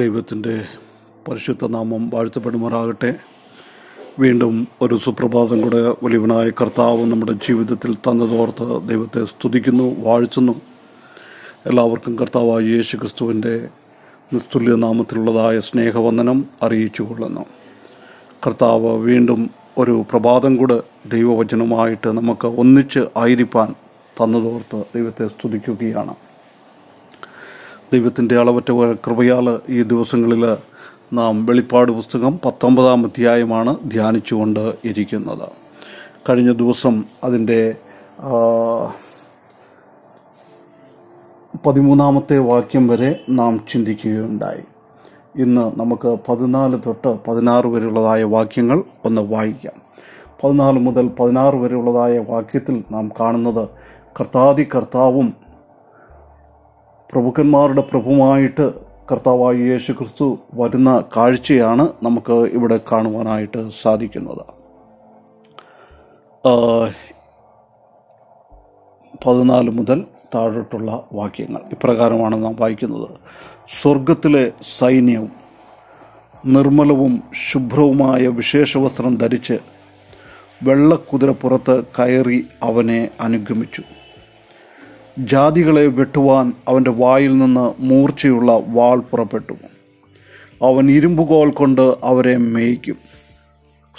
ദൈവത്തിൻ്റെ പരിശുദ്ധ നാമം വാഴ്ത്തപ്പെടുമാറാകട്ടെ വീണ്ടും ഒരു സുപ്രഭാതം കൂടെ വലിയവനായ കർത്താവ് നമ്മുടെ ജീവിതത്തിൽ തന്നതോർത്ത് ദൈവത്തെ സ്തുതിക്കുന്നു വാഴ്ത്തുന്നു എല്ലാവർക്കും കർത്താവായ യേശു ക്രിസ്തുവിൻ്റെ നിസ്തുല്യ നാമത്തിലുള്ളതായ സ്നേഹവന്ദനം അറിയിച്ചു കൊള്ളുന്നു കർത്താവ് വീണ്ടും ഒരു പ്രഭാതം കൂടെ ദൈവവചനമായിട്ട് നമുക്ക് ഒന്നിച്ച് ആയിരിക്കാൻ തന്നതോർത്ത് ദൈവത്തെ സ്തുതിക്കുകയാണ് ദൈവത്തിൻ്റെ അളവറ്റ കൃപയാൽ ഈ ദിവസങ്ങളിൽ നാം വെളിപ്പാട് പുസ്തകം പത്തൊമ്പതാം അധ്യായമാണ് ധ്യാനിച്ചുകൊണ്ട് ഇരിക്കുന്നത് കഴിഞ്ഞ ദിവസം അതിൻ്റെ പതിമൂന്നാമത്തെ വാക്യം വരെ നാം ചിന്തിക്കുകയുണ്ടായി ഇന്ന് നമുക്ക് പതിനാല് തൊട്ട് പതിനാറ് വരെയുള്ളതായ വാക്യങ്ങൾ ഒന്ന് വായിക്കാം പതിനാല് മുതൽ പതിനാറ് വരെയുള്ളതായ വാക്യത്തിൽ നാം കാണുന്നത് കർത്താതി കർത്താവും പ്രഭുക്കന്മാരുടെ പ്രഭുമായിട്ട് കർത്താവായ യേശു ക്രിസ്തു വരുന്ന കാഴ്ചയാണ് നമുക്ക് ഇവിടെ കാണുവാനായിട്ട് സാധിക്കുന്നത് പതിനാല് മുതൽ താഴോട്ടുള്ള വാക്യങ്ങൾ ഇപ്രകാരമാണ് നാം വായിക്കുന്നത് സ്വർഗത്തിലെ സൈന്യവും നിർമ്മലവും ശുഭ്രവുമായ വിശേഷ വസ്ത്രം ധരിച്ച് വെള്ളക്കുതിരപ്പുറത്ത് കയറി അവനെ അനുഗമിച്ചു ജാതികളെ വെട്ടുവാൻ അവൻ്റെ വായിൽ നിന്ന് മൂർച്ചയുള്ള വാൾ പുറപ്പെട്ടു അവൻ ഇരുമ്പുകോൽ കൊണ്ട് അവരെ മേയ്ക്കും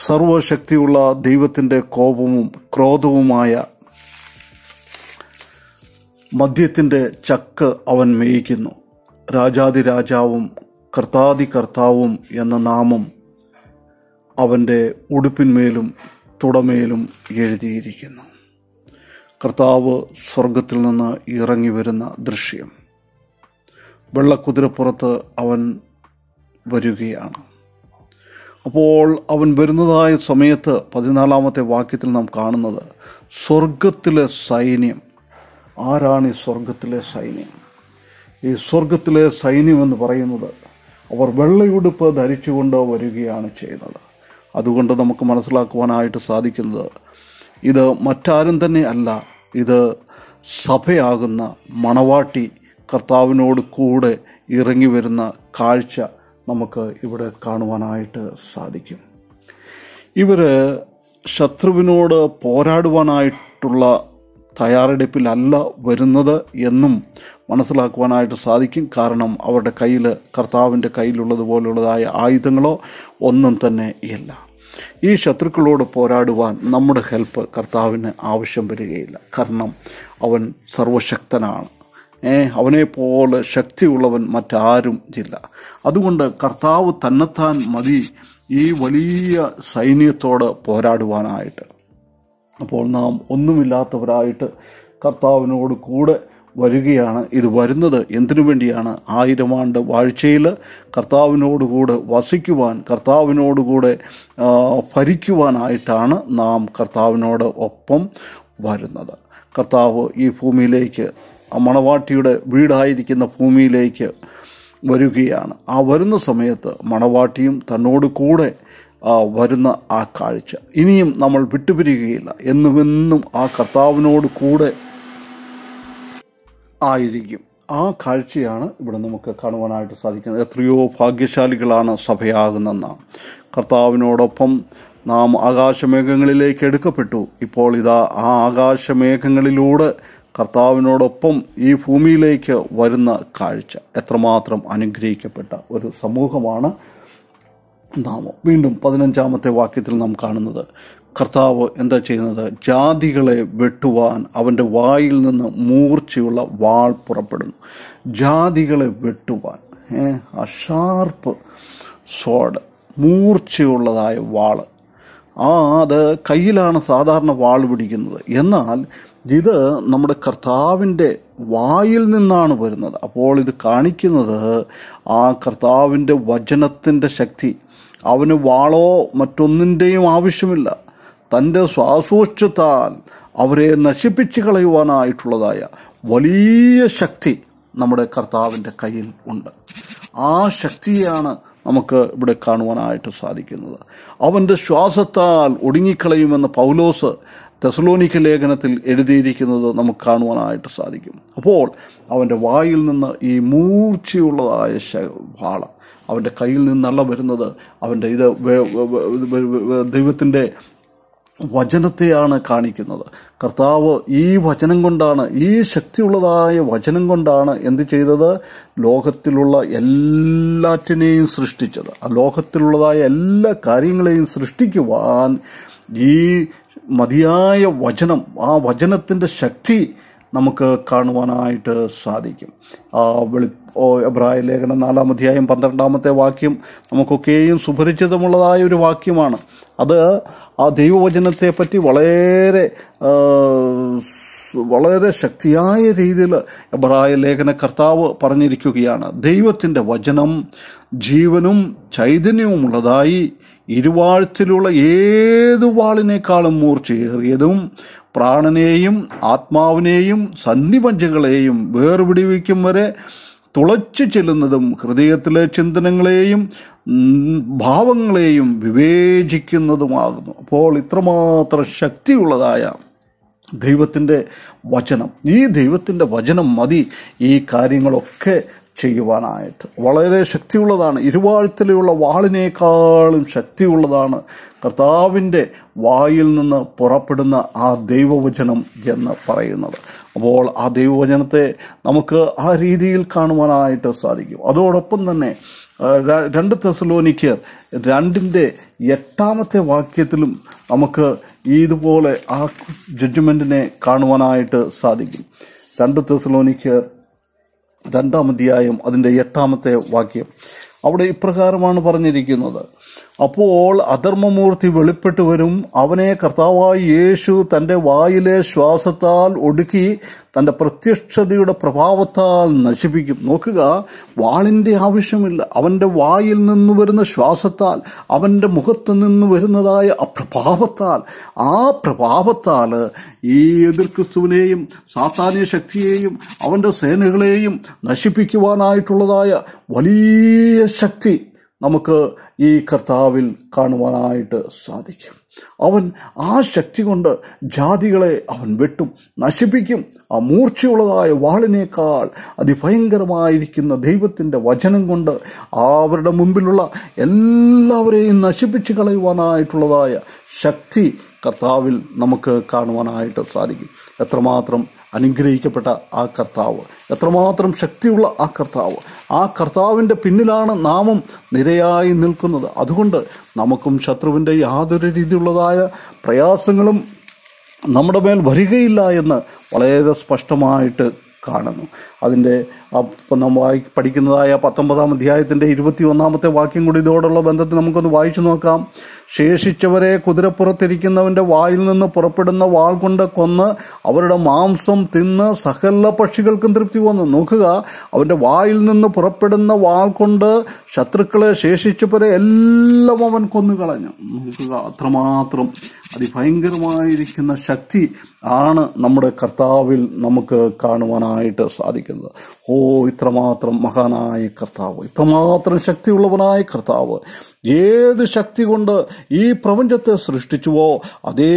സർവശക്തിയുള്ള ദൈവത്തിൻ്റെ കോപവും ക്രോധവുമായ മദ്യത്തിൻ്റെ ചക്ക് അവൻ മേയിക്കുന്നു രാജാതി രാജാവും കർത്താതി കർത്താവും എന്ന നാമം അവൻ്റെ ഉടുപ്പിന്മേലും തുടമേലും എഴുതിയിരിക്കുന്നു കർത്താവ് സ്വർഗത്തിൽ നിന്ന് ഇറങ്ങി വരുന്ന ദൃശ്യം വെള്ളക്കുതിരപ്പുറത്ത് അവൻ വരികയാണ് അപ്പോൾ അവൻ വരുന്നതായ സമയത്ത് പതിനാലാമത്തെ വാക്യത്തിൽ നാം കാണുന്നത് സ്വർഗത്തിലെ സൈന്യം ആരാണ് ഈ സ്വർഗത്തിലെ സൈന്യം ഈ സ്വർഗത്തിലെ സൈന്യം എന്ന് പറയുന്നത് അവർ വെള്ളയുടുപ്പ് ധരിച്ചുകൊണ്ട് വരികയാണ് ചെയ്യുന്നത് അതുകൊണ്ട് നമുക്ക് മനസ്സിലാക്കുവാനായിട്ട് സാധിക്കുന്നത് ഇത് മറ്റാരും തന്നെ അല്ല ഇത് സഭയാകുന്ന മണവാട്ടി കർത്താവിനോട് കൂടെ ഇറങ്ങി വരുന്ന കാഴ്ച നമുക്ക് ഇവിടെ കാണുവാനായിട്ട് സാധിക്കും ഇവർ ശത്രുവിനോട് പോരാടുവാനായിട്ടുള്ള തയ്യാറെടുപ്പിലല്ല വരുന്നത് എന്നും മനസ്സിലാക്കുവാനായിട്ട് സാധിക്കും കാരണം അവരുടെ കയ്യിൽ കർത്താവിൻ്റെ കയ്യിലുള്ളതുപോലുള്ളതായ ആയുധങ്ങളോ ഒന്നും തന്നെ ഇല്ല ഈ ശത്രുക്കളോട് പോരാടുവാൻ നമ്മുടെ ഹെൽപ്പ് കർത്താവിന് ആവശ്യം വരികയില്ല കാരണം അവൻ സർവശക്തനാണ് അവനെപ്പോലെ ശക്തിയുള്ളവൻ മറ്റാരും ഇല്ല അതുകൊണ്ട് കർത്താവ് തന്നെത്താൻ മതി ഈ വലിയ സൈന്യത്തോട് പോരാടുവാനായിട്ട് അപ്പോൾ നാം ഒന്നുമില്ലാത്തവരായിട്ട് കർത്താവിനോട് കൂടെ വരികയാണ് ഇത് വരുന്നത് എന്തിനു വേണ്ടിയാണ് ആയിരം ആണ്ട് വാഴ്ചയിൽ കർത്താവിനോടുകൂടെ വസിക്കുവാൻ കർത്താവിനോടുകൂടെ ഭരിക്കുവാനായിട്ടാണ് നാം കർത്താവിനോട് ഒപ്പം വരുന്നത് കർത്താവ് ഈ ഭൂമിയിലേക്ക് മണവാട്ടിയുടെ വീടായിരിക്കുന്ന ഭൂമിയിലേക്ക് വരികയാണ് ആ വരുന്ന സമയത്ത് മണവാട്ടിയും തന്നോട് കൂടെ വരുന്ന ആ കാഴ്ച ഇനിയും നമ്മൾ വിട്ടുപിരിയുകയില്ല എന്നുമെന്നും ആ കർത്താവിനോട് കൂടെ ആയിരിക്കും ആ കാഴ്ചയാണ് ഇവിടെ നമുക്ക് കാണുവാനായിട്ട് സാധിക്കുന്നത് എത്രയോ ഭാഗ്യശാലികളാണ് സഭയാകുന്നെന്നാണ് കർത്താവിനോടൊപ്പം നാം ആകാശമേഘങ്ങളിലേക്ക് എടുക്കപ്പെട്ടു ഇപ്പോൾ ഇതാ ആ ആകാശമേഘങ്ങളിലൂടെ കർത്താവിനോടൊപ്പം ഈ ഭൂമിയിലേക്ക് വരുന്ന കാഴ്ച എത്രമാത്രം അനുഗ്രഹിക്കപ്പെട്ട ഒരു സമൂഹമാണ് നാമം വീണ്ടും പതിനഞ്ചാമത്തെ വാക്യത്തിൽ നാം കാണുന്നത് കർത്താവ് എന്താ ചെയ്യുന്നത് ജാതികളെ വെട്ടുവാൻ അവൻ്റെ വായിൽ നിന്ന് മൂർച്ചയുള്ള വാൾ പുറപ്പെടുന്നു ജാതികളെ വെട്ടുവാൻ ആ ഷാർപ്പ് സോഡ് മൂർച്ചയുള്ളതായ വാള് ആ അത് കയ്യിലാണ് സാധാരണ വാൾ പിടിക്കുന്നത് എന്നാൽ ഇത് നമ്മുടെ കർത്താവിൻ്റെ വായിൽ നിന്നാണ് വരുന്നത് അപ്പോൾ ഇത് കാണിക്കുന്നത് ആ കർത്താവിൻ്റെ വചനത്തിൻ്റെ ശക്തി അവന് വാളോ മറ്റൊന്നിൻ്റെയും ആവശ്യമില്ല തൻ്റെ സ്വാസോഷ്ടത്താൽ അവരെ നശിപ്പിച്ചു കളയുവാനായിട്ടുള്ളതായ വലിയ ശക്തി നമ്മുടെ കർത്താവിൻ്റെ കയ്യിൽ ഉണ്ട് ആ ശക്തിയാണ് നമുക്ക് ഇവിടെ കാണുവാനായിട്ട് സാധിക്കുന്നത് അവൻ്റെ ശ്വാസത്താൽ ഒടുങ്ങിക്കളയുമെന്ന് പൗലോസ് തെസലോനിക്ക ലേഖനത്തിൽ എഴുതിയിരിക്കുന്നത് നമുക്ക് കാണുവാനായിട്ട് സാധിക്കും അപ്പോൾ അവൻ്റെ വായിൽ നിന്ന് ഈ മൂർച്ചയുള്ളതായ വാളം അവൻ്റെ കയ്യിൽ നിന്നല്ല വരുന്നത് അവൻ്റെ ഇത് ദൈവത്തിൻ്റെ വചനത്തെയാണ് കാണിക്കുന്നത് കർത്താവ് ഈ വചനം കൊണ്ടാണ് ഈ ശക്തിയുള്ളതായ വചനം കൊണ്ടാണ് എന്ത് ചെയ്തത് ലോകത്തിലുള്ള എല്ലാറ്റിനെയും സൃഷ്ടിച്ചത് ആ ലോകത്തിലുള്ളതായ എല്ലാ കാര്യങ്ങളെയും സൃഷ്ടിക്കുവാൻ ഈ മതിയായ വചനം ആ വചനത്തിൻ്റെ ശക്തി നമുക്ക് കാണുവാനായിട്ട് സാധിക്കും വെളി എബ്രായ ലേഖനം നാലാം അധ്യായം പന്ത്രണ്ടാമത്തെ വാക്യം നമുക്കൊക്കെയും സുപരിചിതമുള്ളതായ ഒരു വാക്യമാണ് അത് ആ പറ്റി വളരെ വളരെ ശക്തിയായ രീതിയിൽ എബ്രായ ലേഖന കർത്താവ് പറഞ്ഞിരിക്കുകയാണ് ദൈവത്തിൻ്റെ വചനം ജീവനും ഉള്ളതായി ഇരുവാഴത്തിലുള്ള ഏതു വാളിനേക്കാളും മൂർച്ചയേറിയതും പ്രാണനെയും ആത്മാവിനെയും സന്ധിപഞ്ചകളെയും വേർപിടിവിക്കും വരെ തുളച്ചു ചെല്ലുന്നതും ഹൃദയത്തിലെ ചിന്തനങ്ങളെയും ഭാവങ്ങളെയും വിവേചിക്കുന്നതുമാകുന്നു അപ്പോൾ ഇത്രമാത്രം ശക്തിയുള്ളതായ ദൈവത്തിൻ്റെ വചനം ഈ ദൈവത്തിൻ്റെ വചനം മതി ഈ കാര്യങ്ങളൊക്കെ ചെയ്യുവാനായിട്ട് വളരെ ശക്തിയുള്ളതാണ് ഇരുവാഴ്ത്തിലുള്ള വാളിനേക്കാളും ശക്തിയുള്ളതാണ് കർത്താവിൻ്റെ വായിൽ നിന്ന് പുറപ്പെടുന്ന ആ ദൈവവചനം എന്ന് പറയുന്നത് അപ്പോൾ ആ ദൈവവചനത്തെ നമുക്ക് ആ രീതിയിൽ കാണുവാനായിട്ട് സാധിക്കും അതോടൊപ്പം തന്നെ രണ്ട് തെസലോനിക്കർ രണ്ടിൻ്റെ എട്ടാമത്തെ വാക്യത്തിലും നമുക്ക് ഇതുപോലെ ആ ജഡ്ജ്മെൻറ്റിനെ കാണുവാനായിട്ട് സാധിക്കും രണ്ട് തെസലോനിക്കർ രണ്ടാം അധ്യായം അതിൻ്റെ എട്ടാമത്തെ വാക്യം അവിടെ ഇപ്രകാരമാണ് പറഞ്ഞിരിക്കുന്നത് അപ്പോൾ അധർമ്മമൂർത്തി വെളിപ്പെട്ടു വരും അവനെ കർത്താവായി യേശു തന്റെ വായിലെ ശ്വാസത്താൽ ഒടുക്കി തന്റെ പ്രത്യക്ഷതയുടെ പ്രഭാവത്താൽ നശിപ്പിക്കും നോക്കുക വാളിന്റെ ആവശ്യമില്ല അവന്റെ വായിൽ നിന്ന് വരുന്ന ശ്വാസത്താൽ അവന്റെ മുഖത്ത് നിന്ന് വരുന്നതായ ആ പ്രഭാവത്താൽ ആ പ്രഭാവത്താൽ ഈ എതിർക്രിസ്തുവിനെയും സാത്താനിയ ശക്തിയെയും അവന്റെ സേനകളെയും നശിപ്പിക്കുവാനായിട്ടുള്ളതായ വലിയ ശക്തി നമുക്ക് ഈ കർത്താവിൽ കാണുവാനായിട്ട് സാധിക്കും അവൻ ആ ശക്തി കൊണ്ട് ജാതികളെ അവൻ വെട്ടും നശിപ്പിക്കും ആ മൂർച്ചയുള്ളതായ വാളിനേക്കാൾ അതിഭയങ്കരമായിരിക്കുന്ന ദൈവത്തിൻ്റെ വചനം കൊണ്ട് അവരുടെ മുമ്പിലുള്ള എല്ലാവരെയും നശിപ്പിച്ച് കളയുവാനായിട്ടുള്ളതായ ശക്തി കർത്താവിൽ നമുക്ക് കാണുവാനായിട്ട് സാധിക്കും എത്രമാത്രം അനുഗ്രഹിക്കപ്പെട്ട ആ കർത്താവ് എത്രമാത്രം ശക്തിയുള്ള ആ കർത്താവ് ആ കർത്താവിൻ്റെ പിന്നിലാണ് നാമം നിരയായി നിൽക്കുന്നത് അതുകൊണ്ട് നമുക്കും ശത്രുവിൻ്റെ യാതൊരു രീതിയിലുള്ളതായ പ്രയാസങ്ങളും നമ്മുടെ മേൽ വരികയില്ല എന്ന് വളരെ സ്പഷ്ടമായിട്ട് കാണുന്നു അതിൻ്റെ നാം വായി പഠിക്കുന്നതായ പത്തൊമ്പതാം അധ്യായത്തിൻ്റെ ഇരുപത്തി ഒന്നാമത്തെ വാക്യം കൂടി ഇതോടുള്ള ബന്ധത്തിൽ നമുക്കൊന്ന് വായിച്ചു നോക്കാം ശേഷിച്ചവരെ കുതിരപ്പുറത്തിരിക്കുന്നവന്റെ വായിൽ നിന്ന് പുറപ്പെടുന്ന വാൾ കൊണ്ട് കൊന്ന് അവരുടെ മാംസം തിന്ന് സകല പക്ഷികൾക്കും തൃപ്തി വന്നു നോക്കുക അവന്റെ വായിൽ നിന്ന് പുറപ്പെടുന്ന വാൾ കൊണ്ട് ശത്രുക്കളെ ശേഷിച്ചവരെ എല്ലാം അവൻ കൊന്നുകളഞ്ഞു നോക്കുക അത്രമാത്രം അതിഭയങ്കരമായിരിക്കുന്ന ശക്തി ആണ് നമ്മുടെ കർത്താവിൽ നമുക്ക് കാണുവാനായിട്ട് സാധിക്കുന്നത് ഓ ഇത്രമാത്രം മഹാനായ കർത്താവ് ഇത്രമാത്രം ശക്തിയുള്ളവനായ കർത്താവ് ഏത് ശക്തി കൊണ്ട് ഈ പ്രപഞ്ചത്തെ സൃഷ്ടിച്ചുവോ അതേ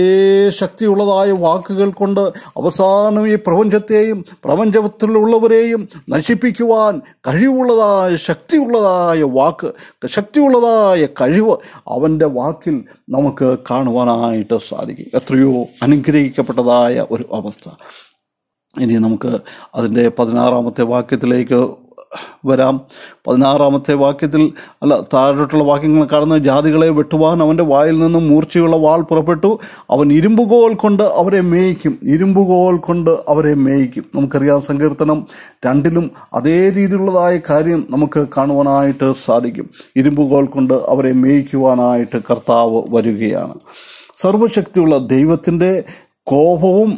ശക്തിയുള്ളതായ വാക്കുകൾ കൊണ്ട് അവസാനം ഈ പ്രപഞ്ചത്തെയും പ്രപഞ്ചത്തിലുള്ളവരെയും നശിപ്പിക്കുവാൻ കഴിവുള്ളതായ ശക്തിയുള്ളതായ വാക്ക് ശക്തിയുള്ളതായ കഴിവ് അവൻ്റെ വാക്കിൽ നമുക്ക് കാണുവാനായിട്ട് സാധിക്കും എത്രയോ അനുഗ്രഹിക്കപ്പെട്ടതായ ഒരു അവസ്ഥ ഇനി നമുക്ക് അതിൻ്റെ പതിനാറാമത്തെ വാക്യത്തിലേക്ക് വരാം പതിനാറാമത്തെ വാക്യത്തിൽ അല്ല താഴോട്ടുള്ള വാക്യങ്ങൾ കടന്ന് ജാതികളെ വെട്ടുവാൻ അവൻ്റെ വായിൽ നിന്നും മൂർച്ചയുള്ള വാൾ പുറപ്പെട്ടു അവൻ ഇരുമ്പുകോൽ കൊണ്ട് അവരെ മേയിക്കും ഇരുമ്പുകോൽ കൊണ്ട് അവരെ മേയിക്കും നമുക്കറിയാം സങ്കീർത്തനം രണ്ടിലും അതേ രീതിയിലുള്ളതായ കാര്യം നമുക്ക് കാണുവാനായിട്ട് സാധിക്കും ഇരുമ്പുകോൽ കൊണ്ട് അവരെ മേയിക്കുവാനായിട്ട് കർത്താവ് വരികയാണ് സർവശക്തിയുള്ള ദൈവത്തിൻ്റെ കോപവും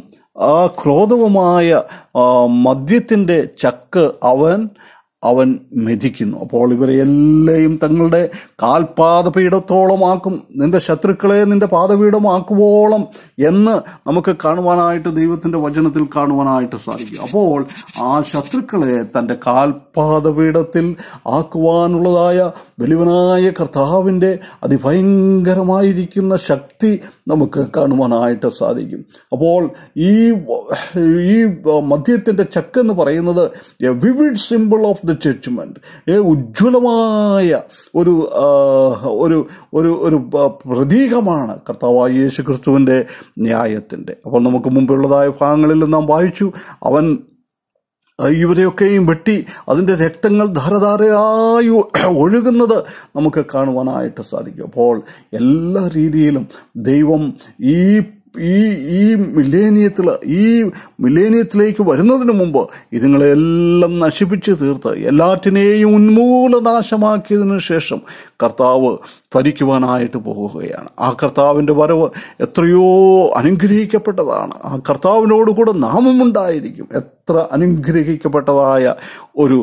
ആ ക്രോധവുമായ മദ്യത്തിൻ്റെ ചക്ക് അവൻ അവൻ മെതിക്കുന്നു അപ്പോൾ ഇവരെ എല്ലാം തങ്ങളുടെ കാൽപാദപീഠത്തോളമാക്കും നിന്റെ ശത്രുക്കളെ നിന്റെ പാദപീഠമാക്കുവോളം എന്ന് നമുക്ക് കാണുവാനായിട്ട് ദൈവത്തിൻ്റെ വചനത്തിൽ കാണുവാനായിട്ട് സാധിക്കും അപ്പോൾ ആ ശത്രുക്കളെ തൻ്റെ കാൽപാദപീഠത്തിൽ ആക്കുവാനുള്ളതായ വലുവനായ കർത്താവിൻ്റെ അതിഭയങ്കരമായിരിക്കുന്ന ശക്തി നമുക്ക് കാണുവാനായിട്ട് സാധിക്കും അപ്പോൾ ഈ ഈ ചക്ക് എന്ന് പറയുന്നത് a vivid simple of the പ്രത്യക്ഷമുണ്ട് ഉജ്ജ്വലമായ ഒരു ഒരു ഒരു ഒരു പ്രതീകമാണ് കർത്താവായ യേശു ക്രിസ്തുവിൻ്റെ ന്യായത്തിൻ്റെ അപ്പോൾ നമുക്ക് മുമ്പുള്ളതായ ഭാഗങ്ങളിൽ നാം വായിച്ചു അവൻ ഇവരെയൊക്കെയും വെട്ടി അതിൻ്റെ രക്തങ്ങൾ ധാരധാരയായി ഒഴുകുന്നത് നമുക്ക് കാണുവാനായിട്ട് സാധിക്കും അപ്പോൾ എല്ലാ രീതിയിലും ദൈവം ഈ ഈ ഈ മില്ലേനിയത്തിൽ ഈ മില്ലേനിയത്തിലേക്ക് വരുന്നതിന് മുമ്പ് ഇതുങ്ങളെല്ലാം നശിപ്പിച്ച് തീർത്ത് എല്ലാറ്റിനെയും ഉന്മൂലനാശമാക്കിയതിനു ശേഷം കർത്താവ് ഭരിക്കുവാനായിട്ട് പോകുകയാണ് ആ കർത്താവിൻ്റെ വരവ് എത്രയോ അനുഗ്രഹിക്കപ്പെട്ടതാണ് ആ കർത്താവിനോടുകൂടെ നാമം ഉണ്ടായിരിക്കും എത്ര അനുഗ്രഹിക്കപ്പെട്ടതായ ഒരു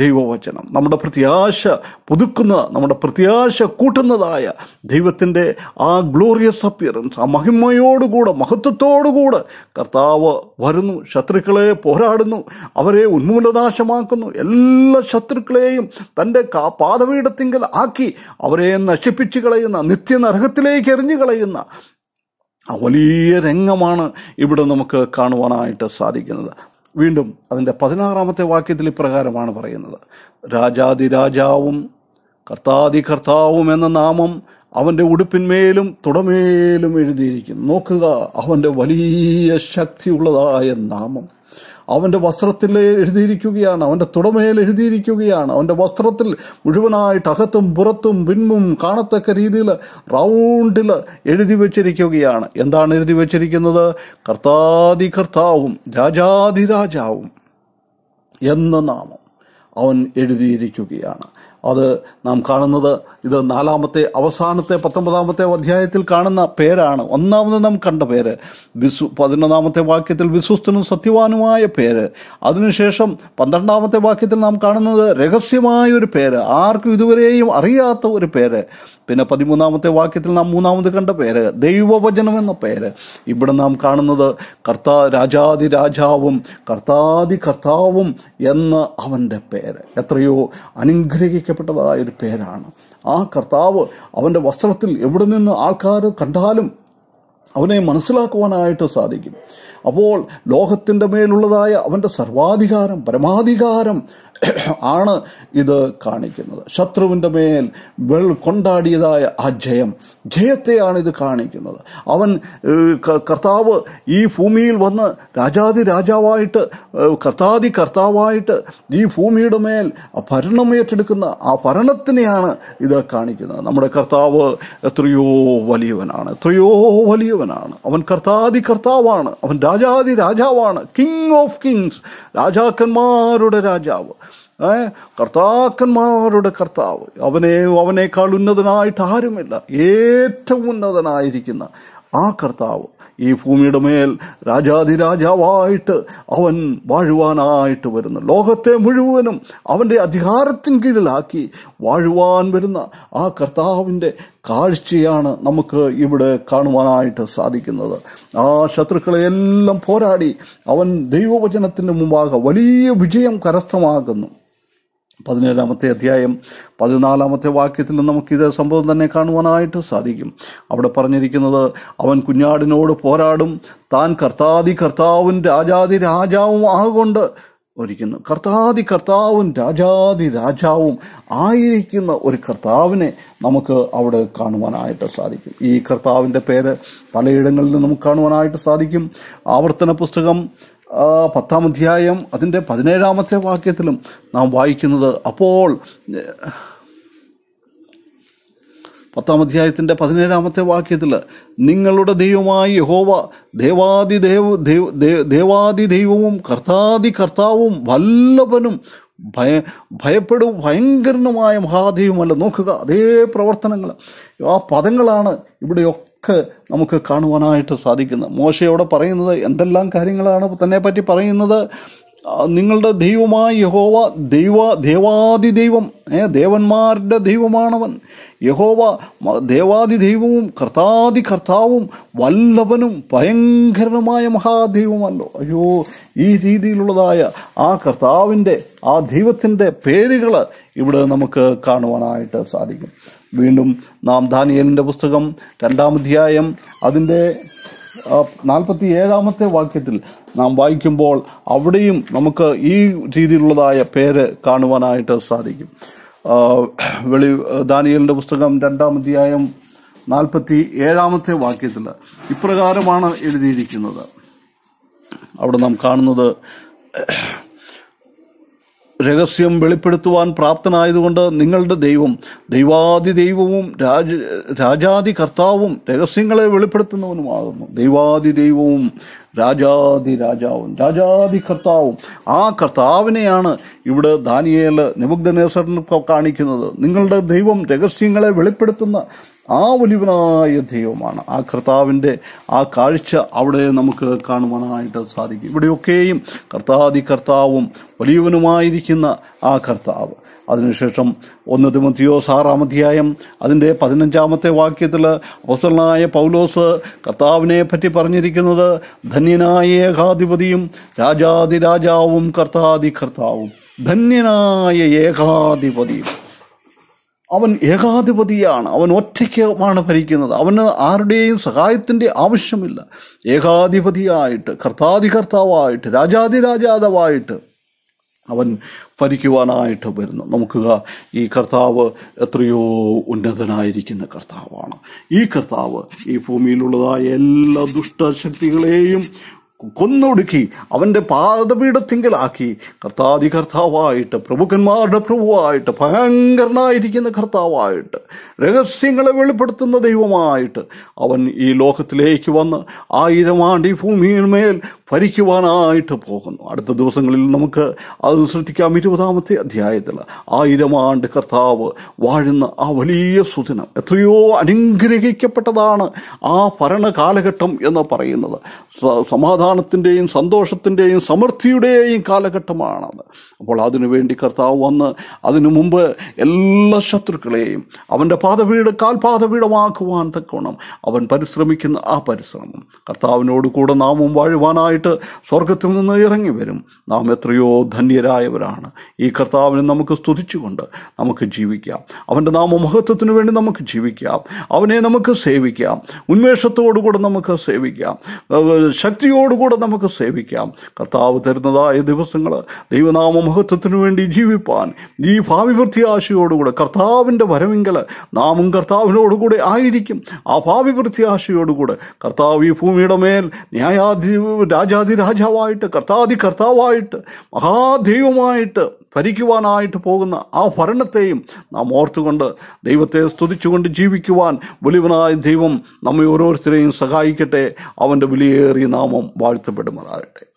ദൈവവചനം നമ്മുടെ പ്രത്യാശ പുതുക്കുന്ന നമ്മുടെ പ്രത്യാശ കൂട്ടുന്നതായ ദൈവത്തിൻ്റെ ആ ഗ്ലോറിയസ് അപ്പിയറൻസ് ആ മഹിമയോടുകൂടെ മഹത്വത്തോടുകൂടെ കർത്താവ് വരുന്നു ശത്രുക്കളെ പോരാടുന്നു അവരെ ഉന്മൂലനാശമാക്കുന്നു എല്ലാ ശത്രുക്കളെയും തൻ്റെ പാതപീഠത്തിങ്കൽ ആക്കി ഇല്ലാതാക്കി അവരെ നശിപ്പിച്ചു കളയുന്ന നിത്യനരകത്തിലേക്ക് എറിഞ്ഞു കളയുന്ന വലിയ രംഗമാണ് ഇവിടെ നമുക്ക് കാണുവാനായിട്ട് സാധിക്കുന്നത് വീണ്ടും അതിൻ്റെ പതിനാറാമത്തെ വാക്യത്തിൽ ഇപ്രകാരമാണ് പറയുന്നത് രാജാവും കർത്താതി കർത്താവും എന്ന നാമം അവൻ്റെ ഉടുപ്പിന്മേലും തുടമേലും എഴുതിയിരിക്കുന്നു നോക്കുക അവൻ്റെ വലിയ ശക്തിയുള്ളതായ നാമം അവൻ്റെ വസ്ത്രത്തിൽ എഴുതിയിരിക്കുകയാണ് അവൻ്റെ തുടമയിൽ എഴുതിയിരിക്കുകയാണ് അവൻ്റെ വസ്ത്രത്തിൽ മുഴുവനായിട്ട് അകത്തും പുറത്തും പിൻമും കാണത്തക്ക രീതിയിൽ റൗണ്ടിൽ എഴുതി വച്ചിരിക്കുകയാണ് എന്താണ് എഴുതി വച്ചിരിക്കുന്നത് കർത്താതി കർത്താവും രാജാതിരാജാവും എന്ന നാമം അവൻ എഴുതിയിരിക്കുകയാണ് അത് നാം കാണുന്നത് ഇത് നാലാമത്തെ അവസാനത്തെ പത്തൊമ്പതാമത്തെ അധ്യായത്തിൽ കാണുന്ന പേരാണ് ഒന്നാമത് നാം കണ്ട പേര് വിശ്വ പതിനൊന്നാമത്തെ വാക്യത്തിൽ വിശ്വസ്തനും സത്യവാനുമായ പേര് അതിനുശേഷം പന്ത്രണ്ടാമത്തെ വാക്യത്തിൽ നാം കാണുന്നത് രഹസ്യമായ ഒരു പേര് ആർക്കും ഇതുവരെയും അറിയാത്ത ഒരു പേര് പിന്നെ പതിമൂന്നാമത്തെ വാക്യത്തിൽ നാം മൂന്നാമത് കണ്ട പേര് ദൈവവചനം എന്ന പേര് ഇവിടെ നാം കാണുന്നത് കർത്താ രാജാതി രാജാവും കർത്താതി കർത്താവും എന്ന അവൻ്റെ പേര് എത്രയോ അനുഗ്രഹിക്ക വിളിക്കപ്പെട്ടതായ ഒരു പേരാണ് ആ കർത്താവ് അവൻ്റെ വസ്ത്രത്തിൽ എവിടെ നിന്ന് ആൾക്കാർ കണ്ടാലും അവനെ മനസ്സിലാക്കുവാനായിട്ട് സാധിക്കും അപ്പോൾ ലോകത്തിൻ്റെ മേലുള്ളതായ അവൻ്റെ സർവാധികാരം പരമാധികാരം ആണ് ഇത് കാണിക്കുന്നത് ശത്രുവിൻ്റെ മേൽ വെൾ കൊണ്ടാടിയതായ ആ ജയം ജയത്തെയാണ് ഇത് കാണിക്കുന്നത് അവൻ കർത്താവ് ഈ ഭൂമിയിൽ വന്ന് രാജാതി രാജാവായിട്ട് കർത്താതി കർത്താവായിട്ട് ഈ ഭൂമിയുടെ മേൽ ഭരണമേറ്റെടുക്കുന്ന ഏറ്റെടുക്കുന്ന ആ ഭരണത്തിനെയാണ് ഇത് കാണിക്കുന്നത് നമ്മുടെ കർത്താവ് എത്രയോ വലിയവനാണ് എത്രയോ വലിയവനാണ് അവൻ കർത്താതി കർത്താവാണ് അവൻ രാജാതി രാജാവാണ് കിങ് ഓഫ് കിങ്സ് രാജാക്കന്മാരുടെ രാജാവ് കർത്താക്കന്മാരുടെ കർത്താവ് അവനെ അവനേക്കാൾ ഉന്നതനായിട്ട് ആരുമില്ല ഏറ്റവും ഉന്നതനായിരിക്കുന്ന ആ കർത്താവ് ഈ ഭൂമിയുടെ മേൽ രാജാതിരാജാവായിട്ട് അവൻ വാഴുവാനായിട്ട് വരുന്ന ലോകത്തെ മുഴുവനും അവൻ്റെ അധികാരത്തിന് കീഴിലാക്കി വാഴുവാൻ വരുന്ന ആ കർത്താവിൻ്റെ കാഴ്ചയാണ് നമുക്ക് ഇവിടെ കാണുവാനായിട്ട് സാധിക്കുന്നത് ആ ശത്രുക്കളെയെല്ലാം പോരാടി അവൻ ദൈവവചനത്തിൻ്റെ മുമ്പാകെ വലിയ വിജയം കരസ്ഥമാകുന്നു പതിനേഴാമത്തെ അധ്യായം പതിനാലാമത്തെ വാക്യത്തിൽ നമുക്കിത് സംഭവം തന്നെ കാണുവാനായിട്ട് സാധിക്കും അവിടെ പറഞ്ഞിരിക്കുന്നത് അവൻ കുഞ്ഞാടിനോട് പോരാടും താൻ കർത്താതി കർത്താവും രാജാതി രാജാവും ആകൊണ്ട് ഒരിക്കുന്നു കർത്താതി കർത്താവും രാജാതി രാജാവും ആയിരിക്കുന്ന ഒരു കർത്താവിനെ നമുക്ക് അവിടെ കാണുവാനായിട്ട് സാധിക്കും ഈ കർത്താവിൻ്റെ പേര് പലയിടങ്ങളിൽ നമുക്ക് കാണുവാനായിട്ട് സാധിക്കും ആവർത്തന പുസ്തകം പത്താം അധ്യായം അതിൻ്റെ പതിനേഴാമത്തെ വാക്യത്തിലും നാം വായിക്കുന്നത് അപ്പോൾ പത്താം അധ്യായത്തിൻ്റെ പതിനേഴാമത്തെ വാക്യത്തിൽ നിങ്ങളുടെ ദൈവമായി യഹോവ ദേവാദി ദേവ ദേവാദി ദൈവവും കർത്താദി കർത്താവും വല്ലഭനും ഭയ ഭയപ്പെടും ഭയങ്കരനുമായ മഹാദൈവമല്ല നോക്കുക അതേ പ്രവർത്തനങ്ങൾ ആ പദങ്ങളാണ് ഇവിടെയൊക്കെ ഒക്കെ നമുക്ക് കാണുവാനായിട്ട് സാധിക്കുന്നത് മോശയോടെ പറയുന്നത് എന്തെല്ലാം കാര്യങ്ങളാണ് തന്നെ പറ്റി പറയുന്നത് നിങ്ങളുടെ ദൈവമായ യഹോവ ദൈവ ദേവാദി ദൈവം ഏ ദേവന്മാരുടെ ദൈവമാണവൻ യഹോവ ദേവാദി ദൈവവും കർത്താദി കർത്താവും വല്ലവനും ഭയങ്കരമായ മഹാദൈവമല്ലോ അയ്യോ ഈ രീതിയിലുള്ളതായ ആ കർത്താവിൻ്റെ ആ ദൈവത്തിൻ്റെ പേരുകൾ ഇവിടെ നമുക്ക് കാണുവാനായിട്ട് സാധിക്കും വീണ്ടും നാം ദാനിയലിൻ്റെ പുസ്തകം രണ്ടാമധ്യായം അതിൻ്റെ നാൽപ്പത്തി ഏഴാമത്തെ വാക്യത്തിൽ നാം വായിക്കുമ്പോൾ അവിടെയും നമുക്ക് ഈ രീതിയിലുള്ളതായ പേര് കാണുവാനായിട്ട് സാധിക്കും വെളി ദാനിയലിൻ്റെ പുസ്തകം രണ്ടാമധ്യായം നാൽപ്പത്തി ഏഴാമത്തെ വാക്യത്തിൽ ഇപ്രകാരമാണ് എഴുതിയിരിക്കുന്നത് അവിടെ നാം കാണുന്നത് രഹസ്യം വെളിപ്പെടുത്തുവാൻ പ്രാപ്തനായതുകൊണ്ട് നിങ്ങളുടെ ദൈവം ദൈവാദി ദൈവവും രാജ രാജാതി കർത്താവും രഹസ്യങ്ങളെ വെളിപ്പെടുത്തുന്നവനുമാകുന്നു ദൈവാദി ദൈവവും രാജാതി രാജാവും രാജാതി കർത്താവും ആ കർത്താവിനെയാണ് ഇവിടെ ദാനിയേൽ നിമുഗ്ധനേശ്വരൻ കാണിക്കുന്നത് നിങ്ങളുടെ ദൈവം രഹസ്യങ്ങളെ വെളിപ്പെടുത്തുന്ന ആ ഒലിവനായ ദൈവമാണ് ആ കർത്താവിൻ്റെ ആ കാഴ്ച അവിടെ നമുക്ക് കാണുവാനായിട്ട് സാധിക്കും ഇവിടെയൊക്കെയും കർത്താതി കർത്താവും വലിയവനുമായിരിക്കുന്ന ആ കർത്താവ് അതിനുശേഷം ഒന്ന് തിമത്തിയോസ് ആറാം അധ്യായം അതിൻ്റെ പതിനഞ്ചാമത്തെ വാക്യത്തിൽ അവസരനായ പൗലോസ് കർത്താവിനെ പറ്റി പറഞ്ഞിരിക്കുന്നത് ധന്യനായ ഏകാധിപതിയും രാജാതിരാജാവും കർത്താതി കർത്താവും ധന്യനായ ഏകാധിപതിയും അവൻ ഏകാധിപതിയാണ് അവൻ ഒറ്റയ്ക്കാണ് ഭരിക്കുന്നത് അവന് ആരുടെയും സഹായത്തിൻ്റെ ആവശ്യമില്ല ഏകാധിപതിയായിട്ട് കർത്താധികർത്താവായിട്ട് രാജാതിരാജാതവായിട്ട് അവൻ ഭരിക്കുവാനായിട്ട് വരുന്നു നമുക്ക് ഈ കർത്താവ് എത്രയോ ഉന്നതനായിരിക്കുന്ന കർത്താവാണ് ഈ കർത്താവ് ഈ ഭൂമിയിലുള്ളതായ എല്ലാ ദുഷ്ടശക്തികളെയും കൊന്നൊടുക്കി അവൻ്റെ പാദപീഠത്തിങ്കിൽ ആക്കി കർത്താതി കർത്താവായിട്ട് പ്രഭുക്കന്മാരുടെ പ്രഭുവായിട്ട് ഭയങ്കരനായിരിക്കുന്ന കർത്താവായിട്ട് രഹസ്യങ്ങളെ വെളിപ്പെടുത്തുന്ന ദൈവമായിട്ട് അവൻ ഈ ലോകത്തിലേക്ക് വന്ന് ആയിരം ആണ്ടി മേൽ ഭരിക്കുവാനായിട്ട് പോകുന്നു അടുത്ത ദിവസങ്ങളിൽ നമുക്ക് അത് ശ്രദ്ധിക്കാം ഇരുപതാമത്തെ അധ്യായത്തിൽ ആയിരം ആണ്ട് കർത്താവ് വാഴുന്ന ആ വലിയ സുദിനം എത്രയോ അനുഗ്രഹിക്കപ്പെട്ടതാണ് ആ ഭരണകാലഘട്ടം എന്ന് പറയുന്നത് സമാധാനത്തിൻ്റെയും സന്തോഷത്തിൻ്റെയും സമൃദ്ധിയുടെയും കാലഘട്ടമാണത് അപ്പോൾ അതിനുവേണ്ടി കർത്താവ് വന്ന് അതിനു മുമ്പ് എല്ലാ ശത്രുക്കളെയും അവൻ്റെ പാതവീട് കാൽപാതവീടമാക്കുവാൻ തക്കവണ്ണം അവൻ പരിശ്രമിക്കുന്ന ആ പരിശ്രമം കർത്താവിനോട് കൂടെ നാമും വാഴുവാനായിട്ട് ഫലമായിട്ട് സ്വർഗത്തിൽ നിന്ന് ഇറങ്ങി വരും നാം എത്രയോ ധന്യരായവരാണ് ഈ കർത്താവിനെ നമുക്ക് സ്തുതിച്ചുകൊണ്ട് നമുക്ക് ജീവിക്കാം അവൻ്റെ നാമമഹത്വത്തിന് വേണ്ടി നമുക്ക് ജീവിക്കാം അവനെ നമുക്ക് സേവിക്കാം ഉന്മേഷത്തോടുകൂടെ നമുക്ക് സേവിക്കാം ശക്തിയോടുകൂടെ നമുക്ക് സേവിക്കാം കർത്താവ് തരുന്നതായ ദിവസങ്ങൾ ദൈവനാമ മഹത്വത്തിനു വേണ്ടി ജീവിപ്പാൻ ഈ ഭാവി വൃത്തിയാശയോടുകൂടെ കർത്താവിൻ്റെ വരവെങ്കിൽ നാമും കർത്താവിനോടുകൂടെ ആയിരിക്കും ആ ഭാവി വൃത്തിയാശയോടുകൂടെ കർത്താവ് ഈ ഭൂമിയുടെ മേൽ ന്യായാധി രാജ രാജാതി രാജാവായിട്ട് കർത്താതി കർത്താവായിട്ട് മഹാദൈവമായിട്ട് ഭരിക്കുവാനായിട്ട് പോകുന്ന ആ ഭരണത്തെയും നാം ഓർത്തുകൊണ്ട് ദൈവത്തെ സ്തുതിച്ചുകൊണ്ട് ജീവിക്കുവാൻ വലിവനായ ദൈവം നമ്മെ ഓരോരുത്തരെയും സഹായിക്കട്ടെ അവൻ്റെ വിലയേറിയ നാമം വാഴ്ത്തപ്പെടുമാറാകട്ടെ